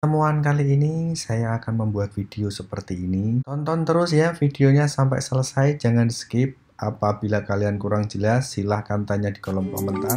Temuan kali ini saya akan membuat video seperti ini. Tonton terus ya videonya sampai selesai, jangan skip. Apabila kalian kurang jelas, silahkan tanya di kolom komentar.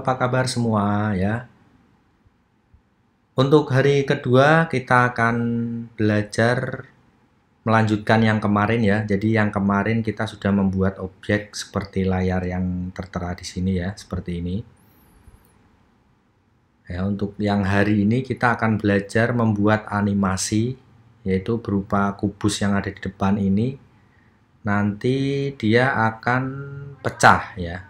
apa kabar semua ya. Untuk hari kedua kita akan belajar melanjutkan yang kemarin ya. Jadi yang kemarin kita sudah membuat objek seperti layar yang tertera di sini ya, seperti ini. Ya, untuk yang hari ini kita akan belajar membuat animasi yaitu berupa kubus yang ada di depan ini nanti dia akan pecah ya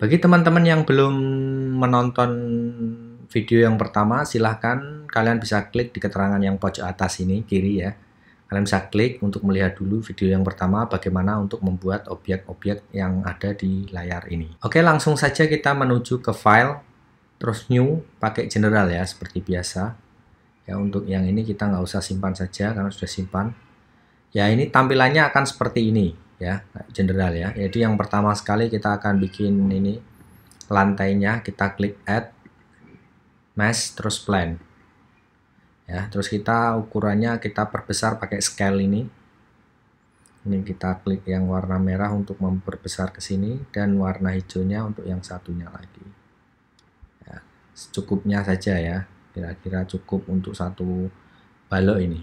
Bagi teman-teman yang belum menonton video yang pertama, silahkan kalian bisa klik di keterangan yang pojok atas ini, kiri ya. Kalian bisa klik untuk melihat dulu video yang pertama bagaimana untuk membuat objek-objek yang ada di layar ini. Oke, langsung saja kita menuju ke file, terus new, pakai general ya, seperti biasa. Ya, untuk yang ini kita nggak usah simpan saja, karena sudah simpan. Ya, ini tampilannya akan seperti ini ya general ya jadi yang pertama sekali kita akan bikin ini lantainya kita klik add mesh terus plan ya terus kita ukurannya kita perbesar pakai scale ini ini kita klik yang warna merah untuk memperbesar ke sini dan warna hijaunya untuk yang satunya lagi ya, secukupnya saja ya kira-kira cukup untuk satu balok ini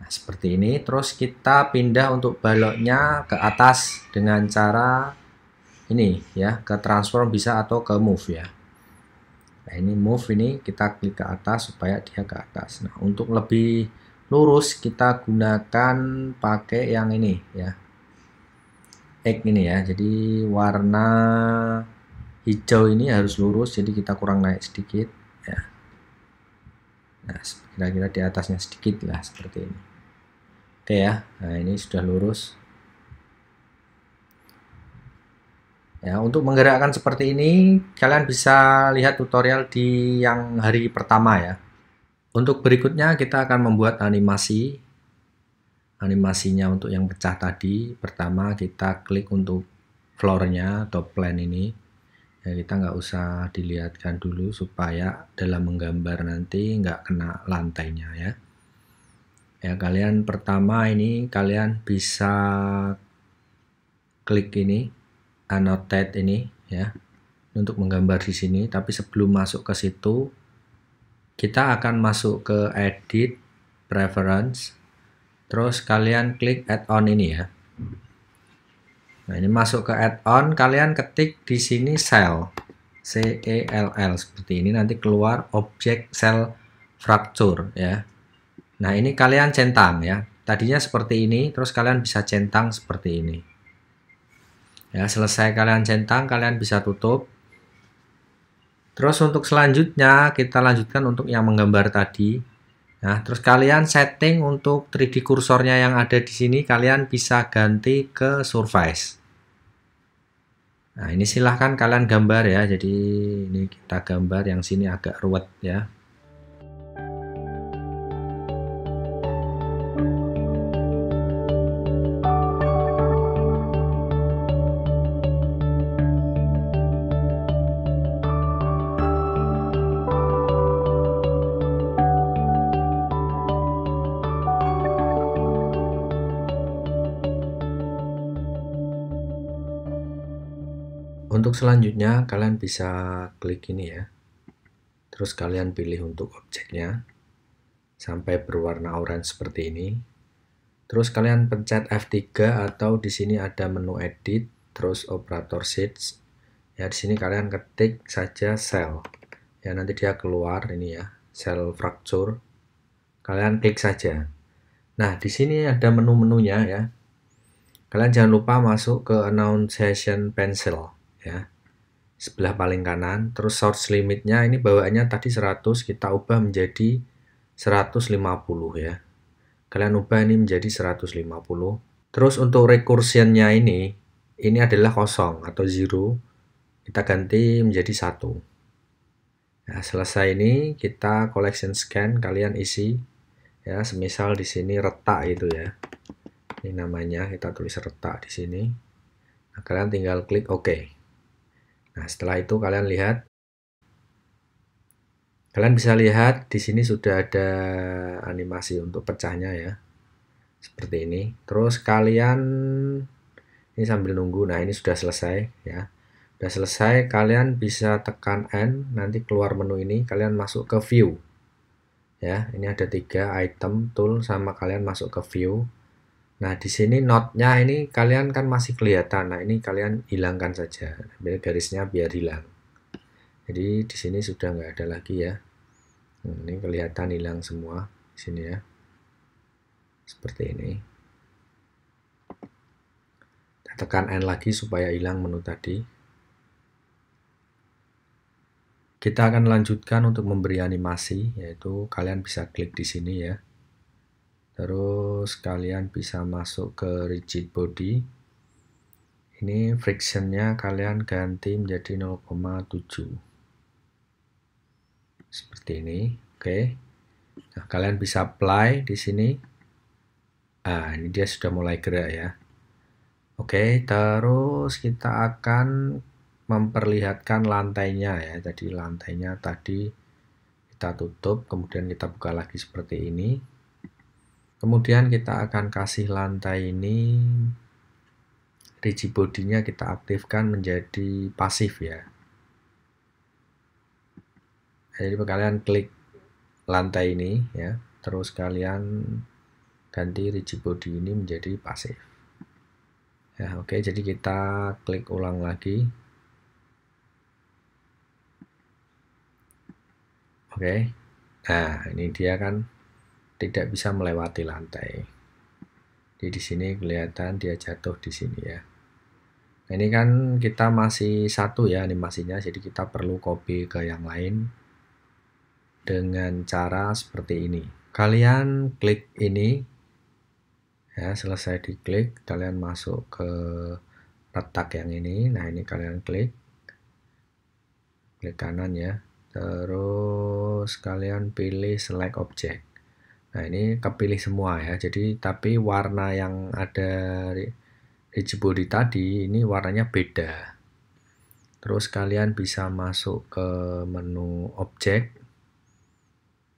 Nah, seperti ini. Terus kita pindah untuk baloknya ke atas dengan cara ini ya, ke transform bisa atau ke move ya. Nah, ini move ini kita klik ke atas supaya dia ke atas. Nah, untuk lebih lurus kita gunakan pakai yang ini ya. X ini ya. Jadi warna hijau ini harus lurus jadi kita kurang naik sedikit ya. Nah, kira-kira di atasnya sedikit lah seperti ini. Oke ya, nah ini sudah lurus. Ya, untuk menggerakkan seperti ini, kalian bisa lihat tutorial di yang hari pertama ya. Untuk berikutnya kita akan membuat animasi. Animasinya untuk yang pecah tadi, pertama kita klik untuk floor-nya atau plan ini. Ya, kita nggak usah dilihatkan dulu supaya dalam menggambar nanti nggak kena lantainya ya ya kalian pertama ini kalian bisa klik ini annotate ini ya untuk menggambar di sini tapi sebelum masuk ke situ kita akan masuk ke edit preference terus kalian klik add-on ini ya nah ini masuk ke add-on kalian ketik di sini cell C E L L seperti ini nanti keluar objek cell fracture ya Nah, ini kalian centang ya. Tadinya seperti ini, terus kalian bisa centang seperti ini. Ya, selesai kalian centang, kalian bisa tutup. Terus untuk selanjutnya, kita lanjutkan untuk yang menggambar tadi. Nah, terus kalian setting untuk 3D kursornya yang ada di sini, kalian bisa ganti ke surface. Nah, ini silahkan kalian gambar ya. Jadi, ini kita gambar yang sini agak ruwet ya. Untuk selanjutnya, kalian bisa klik ini ya. Terus kalian pilih untuk objeknya. Sampai berwarna orange seperti ini. Terus kalian pencet F3 atau di sini ada menu edit, terus operator sheets. Ya, di sini kalian ketik saja cell. Ya, nanti dia keluar ini ya, cell fracture. Kalian klik saja. Nah, di sini ada menu-menunya ya. Kalian jangan lupa masuk ke announ session pencil ya sebelah paling kanan terus source limitnya ini bawaannya tadi 100 kita ubah menjadi 150 ya kalian ubah ini menjadi 150 terus untuk recursionnya ini ini adalah kosong atau zero kita ganti menjadi satu ya, selesai ini kita collection scan kalian isi ya semisal di sini retak itu ya ini namanya kita tulis retak di sini nah, kalian tinggal klik OK Nah, setelah itu kalian lihat Kalian bisa lihat di sini sudah ada animasi untuk pecahnya ya. Seperti ini. Terus kalian ini sambil nunggu. Nah, ini sudah selesai ya. Sudah selesai, kalian bisa tekan N, nanti keluar menu ini, kalian masuk ke view. Ya, ini ada tiga item tool sama kalian masuk ke view. Nah, di sini notnya ini kalian kan masih kelihatan. Nah, ini kalian hilangkan saja. Ambil garisnya biar hilang. Jadi di sini sudah nggak ada lagi ya. Hmm, ini kelihatan hilang semua di sini ya. Seperti ini. Kita tekan N lagi supaya hilang menu tadi. Kita akan lanjutkan untuk memberi animasi, yaitu kalian bisa klik di sini ya terus kalian bisa masuk ke rigid body ini frictionnya kalian ganti menjadi 0,7 seperti ini oke okay. nah kalian bisa apply di sini ah ini dia sudah mulai gerak ya oke okay, terus kita akan memperlihatkan lantainya ya jadi lantainya tadi kita tutup kemudian kita buka lagi seperti ini kemudian kita akan kasih lantai ini rigid bodinya kita aktifkan menjadi pasif ya jadi kalian klik lantai ini ya terus kalian ganti rigid body ini menjadi pasif ya oke okay, jadi kita klik ulang lagi oke okay. nah ini dia kan tidak bisa melewati lantai. Jadi di sini kelihatan dia jatuh di sini ya. ini kan kita masih satu ya animasinya, jadi kita perlu copy ke yang lain dengan cara seperti ini. Kalian klik ini, ya selesai diklik, kalian masuk ke retak yang ini. Nah ini kalian klik, klik kanan ya. Terus kalian pilih select object. Nah ini kepilih semua ya. Jadi tapi warna yang ada Rijibori tadi ini warnanya beda. Terus kalian bisa masuk ke menu objek.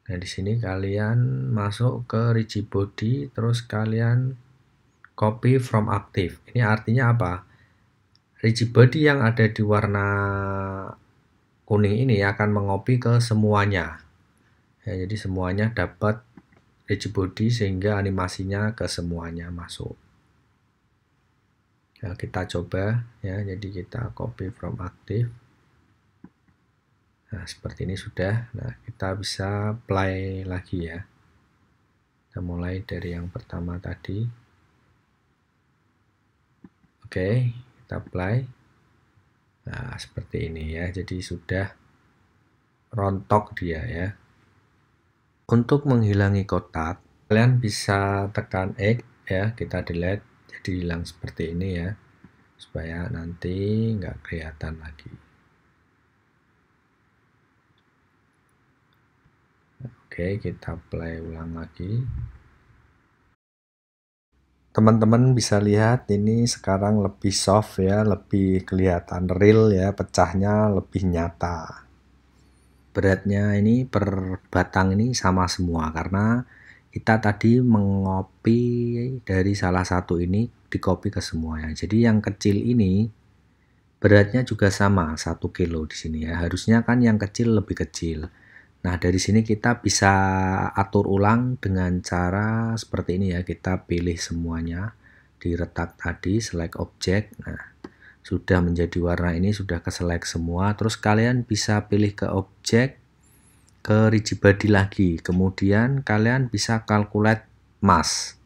Nah di sini kalian masuk ke body terus kalian copy from active. Ini artinya apa? body yang ada di warna kuning ini akan mengopi ke semuanya. Ya, jadi semuanya dapat edge body sehingga animasinya ke semuanya masuk ya, kita coba ya jadi kita copy from active nah seperti ini sudah nah kita bisa play lagi ya kita mulai dari yang pertama tadi oke kita play nah seperti ini ya jadi sudah rontok dia ya untuk menghilangi kotak, kalian bisa tekan X ya, kita delete jadi hilang seperti ini ya, supaya nanti nggak kelihatan lagi. Oke, kita play ulang lagi. Teman-teman bisa lihat ini sekarang lebih soft ya, lebih kelihatan real ya, pecahnya lebih nyata beratnya ini per batang ini sama semua karena kita tadi mengopi dari salah satu ini dikopi ke semua ya. Jadi yang kecil ini beratnya juga sama 1 kilo di sini ya. Harusnya kan yang kecil lebih kecil. Nah, dari sini kita bisa atur ulang dengan cara seperti ini ya. Kita pilih semuanya, di retak tadi, select object. Nah, sudah menjadi warna ini sudah keselek semua terus kalian bisa pilih ke objek ke rigid body lagi kemudian kalian bisa calculate mass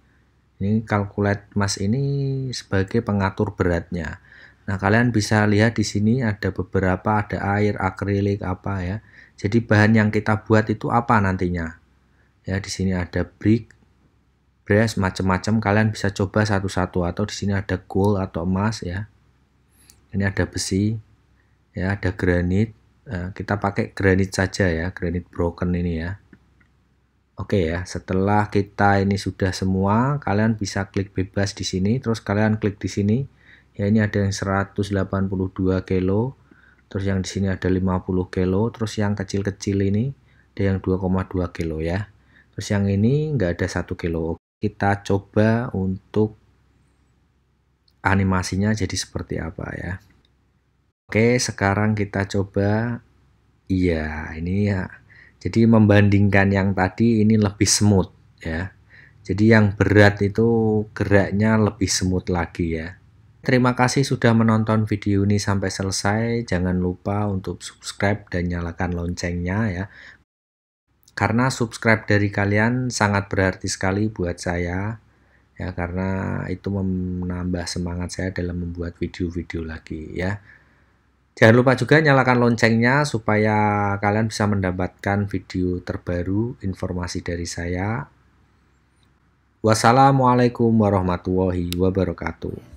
ini calculate mass ini sebagai pengatur beratnya nah kalian bisa lihat di sini ada beberapa ada air akrilik apa ya jadi bahan yang kita buat itu apa nantinya ya di sini ada brick brass macam-macam kalian bisa coba satu-satu atau di sini ada gold atau emas ya ini ada besi ya ada granit eh, kita pakai granit saja ya granit broken ini ya oke ya setelah kita ini sudah semua kalian bisa klik bebas di sini terus kalian klik di sini ya ini ada yang 182 kilo terus yang di sini ada 50 kilo terus yang kecil-kecil ini ada yang 2,2 kilo ya terus yang ini enggak ada satu kilo kita coba untuk animasinya jadi seperti apa ya. Oke, sekarang kita coba. Iya, ini ya. Jadi membandingkan yang tadi ini lebih smooth ya. Jadi yang berat itu geraknya lebih smooth lagi ya. Terima kasih sudah menonton video ini sampai selesai. Jangan lupa untuk subscribe dan nyalakan loncengnya ya. Karena subscribe dari kalian sangat berarti sekali buat saya ya karena itu menambah semangat saya dalam membuat video-video lagi ya jangan lupa juga nyalakan loncengnya supaya kalian bisa mendapatkan video terbaru informasi dari saya wassalamualaikum warahmatullahi wabarakatuh